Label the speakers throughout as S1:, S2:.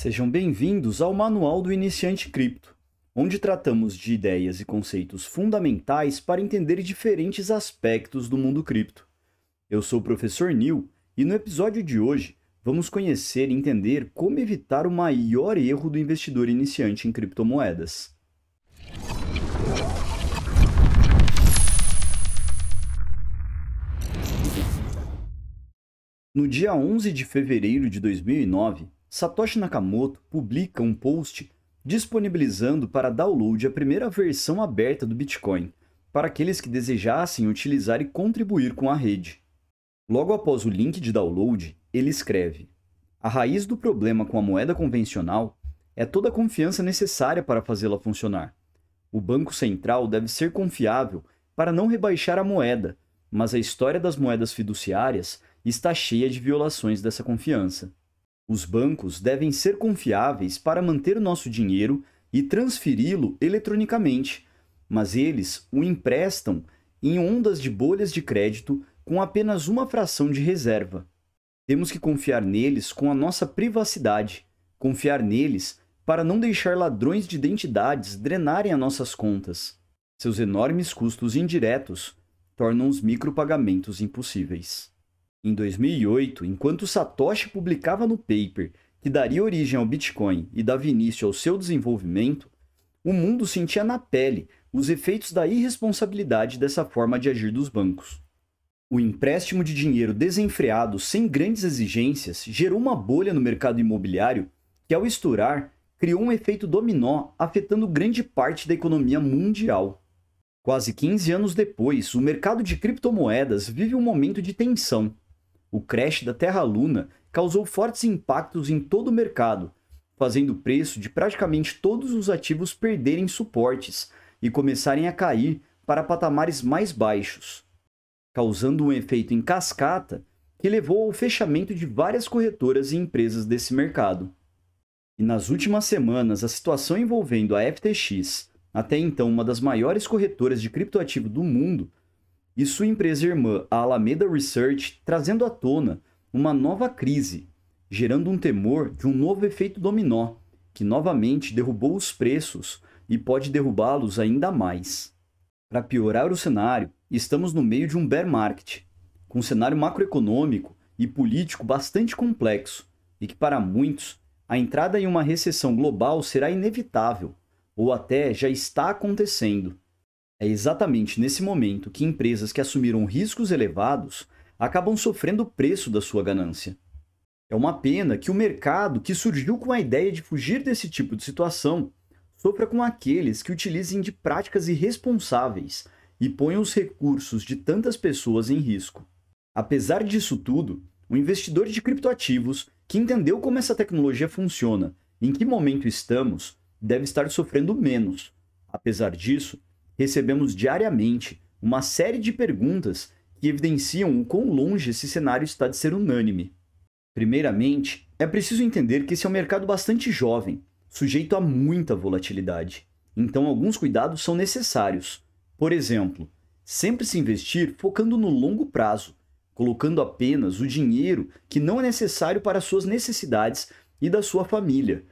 S1: Sejam bem-vindos ao Manual do Iniciante Cripto, onde tratamos de ideias e conceitos fundamentais para entender diferentes aspectos do mundo cripto. Eu sou o professor Neil e no episódio de hoje vamos conhecer e entender como evitar o maior erro do investidor iniciante em criptomoedas. No dia 11 de fevereiro de 2009, Satoshi Nakamoto publica um post disponibilizando para download a primeira versão aberta do Bitcoin, para aqueles que desejassem utilizar e contribuir com a rede. Logo após o link de download, ele escreve: A raiz do problema com a moeda convencional é toda a confiança necessária para fazê-la funcionar. O Banco Central deve ser confiável para não rebaixar a moeda, mas a história das moedas fiduciárias está cheia de violações dessa confiança. Os bancos devem ser confiáveis para manter o nosso dinheiro e transferi-lo eletronicamente, mas eles o emprestam em ondas de bolhas de crédito com apenas uma fração de reserva. Temos que confiar neles com a nossa privacidade, confiar neles para não deixar ladrões de identidades drenarem as nossas contas. Seus enormes custos indiretos tornam os micropagamentos impossíveis. Em 2008, enquanto Satoshi publicava no paper que daria origem ao Bitcoin e dava início ao seu desenvolvimento, o mundo sentia na pele os efeitos da irresponsabilidade dessa forma de agir dos bancos. O empréstimo de dinheiro desenfreado sem grandes exigências gerou uma bolha no mercado imobiliário que, ao estourar, criou um efeito dominó afetando grande parte da economia mundial. Quase 15 anos depois, o mercado de criptomoedas vive um momento de tensão, o crash da Terra-Luna causou fortes impactos em todo o mercado, fazendo o preço de praticamente todos os ativos perderem suportes e começarem a cair para patamares mais baixos, causando um efeito em cascata que levou ao fechamento de várias corretoras e empresas desse mercado. E nas últimas semanas, a situação envolvendo a FTX, até então uma das maiores corretoras de criptoativo do mundo, e sua empresa irmã, a Alameda Research, trazendo à tona uma nova crise, gerando um temor de um novo efeito dominó, que novamente derrubou os preços e pode derrubá-los ainda mais. Para piorar o cenário, estamos no meio de um bear market, com um cenário macroeconômico e político bastante complexo e que, para muitos, a entrada em uma recessão global será inevitável ou até já está acontecendo. É exatamente nesse momento que empresas que assumiram riscos elevados acabam sofrendo o preço da sua ganância. É uma pena que o mercado que surgiu com a ideia de fugir desse tipo de situação sofra com aqueles que utilizem de práticas irresponsáveis e ponham os recursos de tantas pessoas em risco. Apesar disso tudo, o investidor de criptoativos que entendeu como essa tecnologia funciona, em que momento estamos, deve estar sofrendo menos. Apesar disso, recebemos diariamente uma série de perguntas que evidenciam o quão longe esse cenário está de ser unânime. Primeiramente, é preciso entender que esse é um mercado bastante jovem, sujeito a muita volatilidade. Então, alguns cuidados são necessários. Por exemplo, sempre se investir focando no longo prazo, colocando apenas o dinheiro que não é necessário para suas necessidades e da sua família,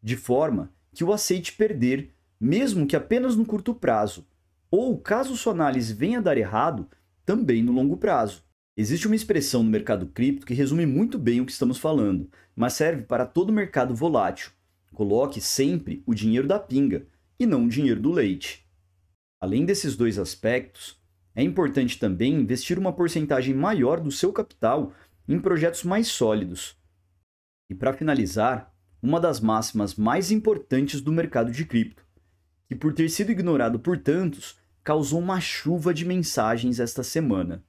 S1: de forma que o aceite perder mesmo que apenas no curto prazo, ou caso sua análise venha a dar errado, também no longo prazo. Existe uma expressão no mercado cripto que resume muito bem o que estamos falando, mas serve para todo mercado volátil. Coloque sempre o dinheiro da pinga e não o dinheiro do leite. Além desses dois aspectos, é importante também investir uma porcentagem maior do seu capital em projetos mais sólidos. E para finalizar, uma das máximas mais importantes do mercado de cripto que, por ter sido ignorado por tantos, causou uma chuva de mensagens esta semana.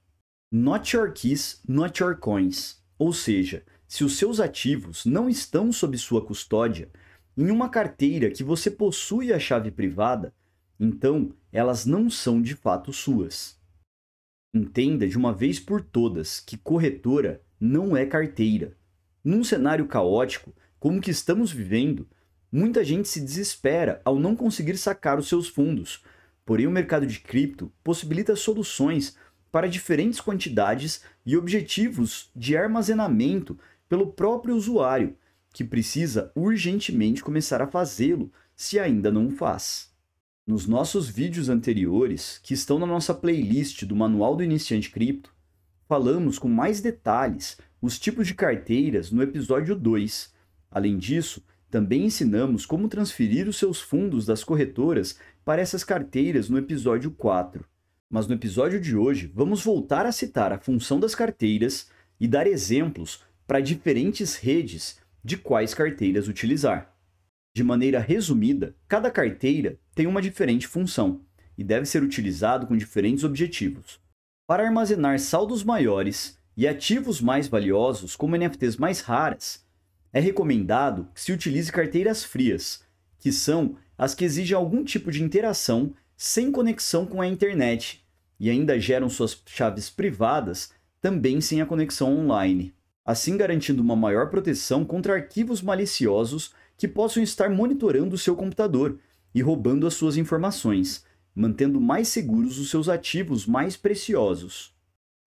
S1: Not your keys, not your coins. Ou seja, se os seus ativos não estão sob sua custódia, em uma carteira que você possui a chave privada, então elas não são de fato suas. Entenda de uma vez por todas que corretora não é carteira. Num cenário caótico como o que estamos vivendo, Muita gente se desespera ao não conseguir sacar os seus fundos, porém o mercado de cripto possibilita soluções para diferentes quantidades e objetivos de armazenamento pelo próprio usuário, que precisa urgentemente começar a fazê-lo se ainda não o faz. Nos nossos vídeos anteriores, que estão na nossa playlist do Manual do Iniciante Cripto, falamos com mais detalhes os tipos de carteiras no episódio 2. Além disso, também ensinamos como transferir os seus fundos das corretoras para essas carteiras no episódio 4. Mas no episódio de hoje, vamos voltar a citar a função das carteiras e dar exemplos para diferentes redes de quais carteiras utilizar. De maneira resumida, cada carteira tem uma diferente função e deve ser utilizado com diferentes objetivos. Para armazenar saldos maiores e ativos mais valiosos, como NFTs mais raras, é recomendado que se utilize carteiras frias, que são as que exigem algum tipo de interação sem conexão com a internet e ainda geram suas chaves privadas também sem a conexão online, assim garantindo uma maior proteção contra arquivos maliciosos que possam estar monitorando o seu computador e roubando as suas informações, mantendo mais seguros os seus ativos mais preciosos.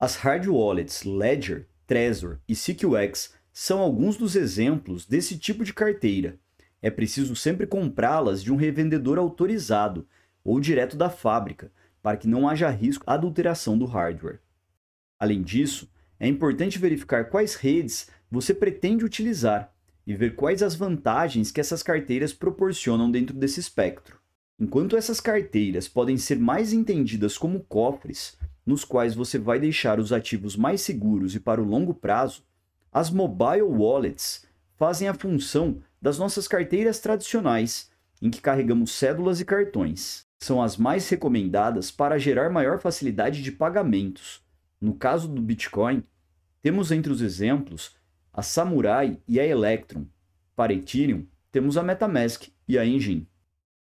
S1: As hard wallets Ledger, Trezor e CQX são alguns dos exemplos desse tipo de carteira. É preciso sempre comprá-las de um revendedor autorizado ou direto da fábrica, para que não haja risco de adulteração do hardware. Além disso, é importante verificar quais redes você pretende utilizar e ver quais as vantagens que essas carteiras proporcionam dentro desse espectro. Enquanto essas carteiras podem ser mais entendidas como cofres, nos quais você vai deixar os ativos mais seguros e para o longo prazo, as mobile wallets fazem a função das nossas carteiras tradicionais, em que carregamos cédulas e cartões. São as mais recomendadas para gerar maior facilidade de pagamentos. No caso do Bitcoin, temos entre os exemplos a Samurai e a Electron. Para Ethereum, temos a MetaMask e a Engine.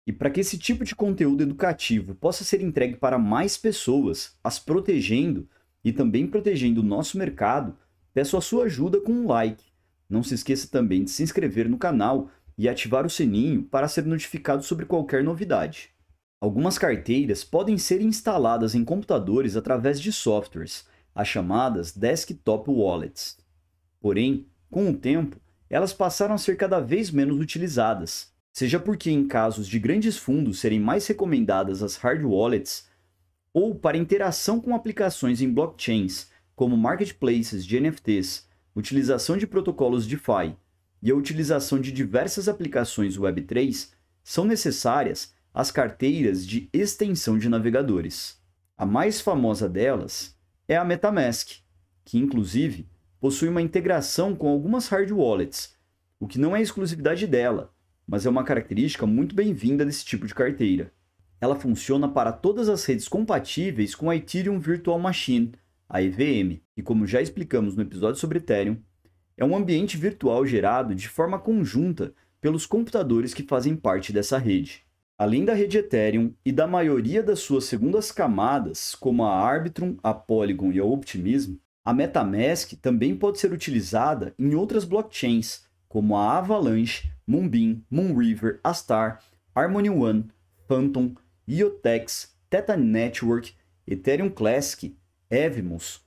S1: E para que esse tipo de conteúdo educativo possa ser entregue para mais pessoas, as protegendo e também protegendo o nosso mercado, peço a sua ajuda com um like. Não se esqueça também de se inscrever no canal e ativar o sininho para ser notificado sobre qualquer novidade. Algumas carteiras podem ser instaladas em computadores através de softwares, as chamadas desktop wallets. Porém, com o tempo, elas passaram a ser cada vez menos utilizadas, seja porque em casos de grandes fundos serem mais recomendadas as hard wallets, ou para interação com aplicações em blockchains, como marketplaces de NFTs, utilização de protocolos DeFi e a utilização de diversas aplicações Web3, são necessárias as carteiras de extensão de navegadores. A mais famosa delas é a MetaMask, que inclusive possui uma integração com algumas hard wallets, o que não é exclusividade dela, mas é uma característica muito bem-vinda desse tipo de carteira. Ela funciona para todas as redes compatíveis com a Ethereum Virtual Machine, a EVM, e como já explicamos no episódio sobre Ethereum, é um ambiente virtual gerado de forma conjunta pelos computadores que fazem parte dessa rede. Além da rede Ethereum e da maioria das suas segundas camadas, como a Arbitrum, a Polygon e a Optimism, a MetaMask também pode ser utilizada em outras blockchains, como a Avalanche, Moonbeam, Moonriver, Astar, Harmony One, Phantom, Iotex, Theta Network, Ethereum Classic Evmos,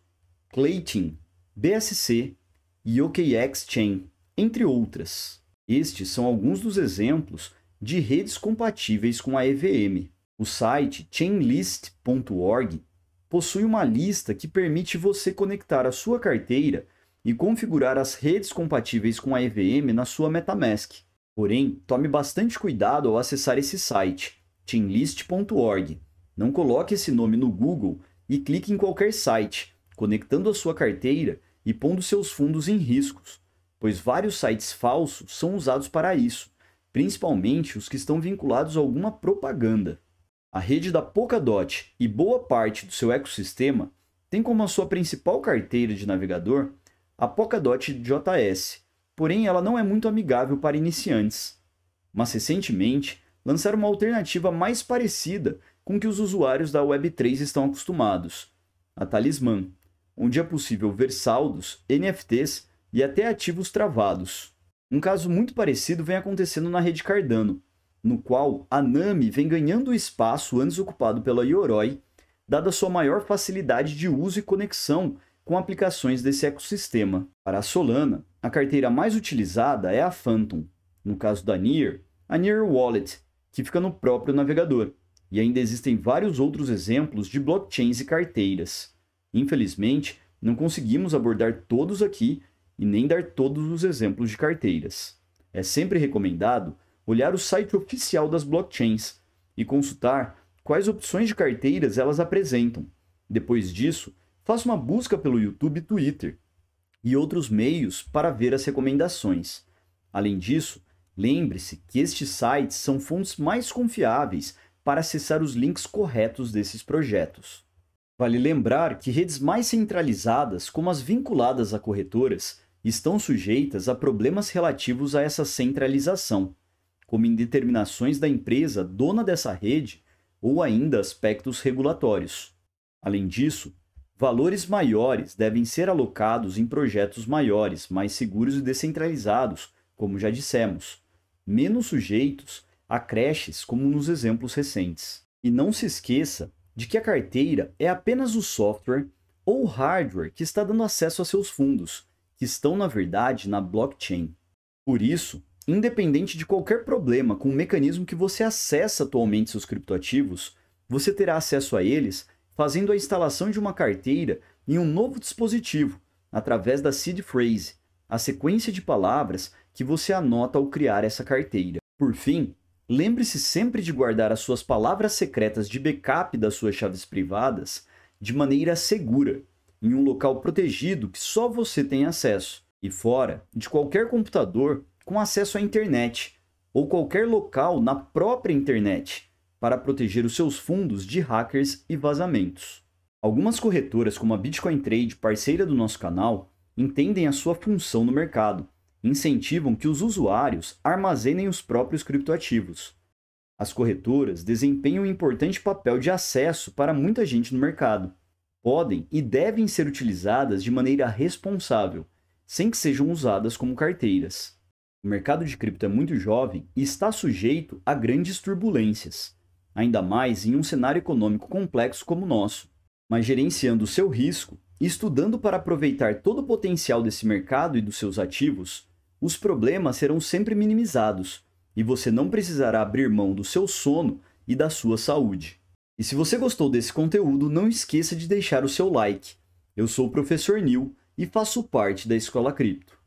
S1: Clayton, BSC e OKX Chain, entre outras. Estes são alguns dos exemplos de redes compatíveis com a EVM. O site chainlist.org possui uma lista que permite você conectar a sua carteira e configurar as redes compatíveis com a EVM na sua MetaMask. Porém, tome bastante cuidado ao acessar esse site, chainlist.org. Não coloque esse nome no Google e clique em qualquer site, conectando a sua carteira e pondo seus fundos em riscos, pois vários sites falsos são usados para isso, principalmente os que estão vinculados a alguma propaganda. A rede da Polkadot e boa parte do seu ecossistema tem como a sua principal carteira de navegador a Polkadot JS, porém ela não é muito amigável para iniciantes. Mas recentemente lançaram uma alternativa mais parecida com que os usuários da Web3 estão acostumados, a Talismã, onde é possível ver saldos, NFTs e até ativos travados. Um caso muito parecido vem acontecendo na rede Cardano, no qual a Nami vem ganhando o espaço antes ocupado pela Yoroi, dada sua maior facilidade de uso e conexão com aplicações desse ecossistema. Para a Solana, a carteira mais utilizada é a Phantom, no caso da Near, a Near Wallet, que fica no próprio navegador. E ainda existem vários outros exemplos de blockchains e carteiras. Infelizmente, não conseguimos abordar todos aqui e nem dar todos os exemplos de carteiras. É sempre recomendado olhar o site oficial das blockchains e consultar quais opções de carteiras elas apresentam. Depois disso, faça uma busca pelo YouTube e Twitter e outros meios para ver as recomendações. Além disso, lembre-se que estes sites são fontes mais confiáveis para acessar os links corretos desses projetos. Vale lembrar que redes mais centralizadas, como as vinculadas a corretoras, estão sujeitas a problemas relativos a essa centralização, como indeterminações da empresa dona dessa rede ou ainda aspectos regulatórios. Além disso, valores maiores devem ser alocados em projetos maiores, mais seguros e descentralizados, como já dissemos, menos sujeitos a creches, como nos exemplos recentes. E não se esqueça de que a carteira é apenas o software ou hardware que está dando acesso a seus fundos, que estão na verdade na blockchain. Por isso, independente de qualquer problema com o mecanismo que você acessa atualmente seus criptoativos, você terá acesso a eles fazendo a instalação de uma carteira em um novo dispositivo, através da seed phrase, a sequência de palavras que você anota ao criar essa carteira. Por fim, Lembre-se sempre de guardar as suas palavras secretas de backup das suas chaves privadas de maneira segura, em um local protegido que só você tem acesso, e fora de qualquer computador com acesso à internet ou qualquer local na própria internet para proteger os seus fundos de hackers e vazamentos. Algumas corretoras, como a Bitcoin Trade, parceira do nosso canal, entendem a sua função no mercado incentivam que os usuários armazenem os próprios criptoativos. As corretoras desempenham um importante papel de acesso para muita gente no mercado. Podem e devem ser utilizadas de maneira responsável, sem que sejam usadas como carteiras. O mercado de cripto é muito jovem e está sujeito a grandes turbulências, ainda mais em um cenário econômico complexo como o nosso. Mas gerenciando o seu risco e estudando para aproveitar todo o potencial desse mercado e dos seus ativos, os problemas serão sempre minimizados e você não precisará abrir mão do seu sono e da sua saúde. E se você gostou desse conteúdo, não esqueça de deixar o seu like. Eu sou o professor Nil e faço parte da Escola Cripto.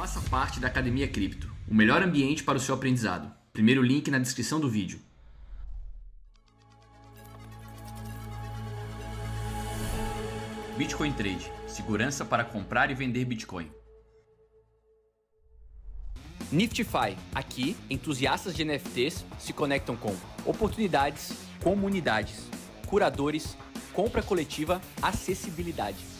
S1: Faça parte da Academia Cripto, o melhor ambiente para o seu aprendizado. Primeiro link na descrição do vídeo. Bitcoin Trade segurança para comprar e vender Bitcoin. Niftify. Aqui, entusiastas de NFTs se conectam com oportunidades, comunidades, curadores, compra coletiva, acessibilidade.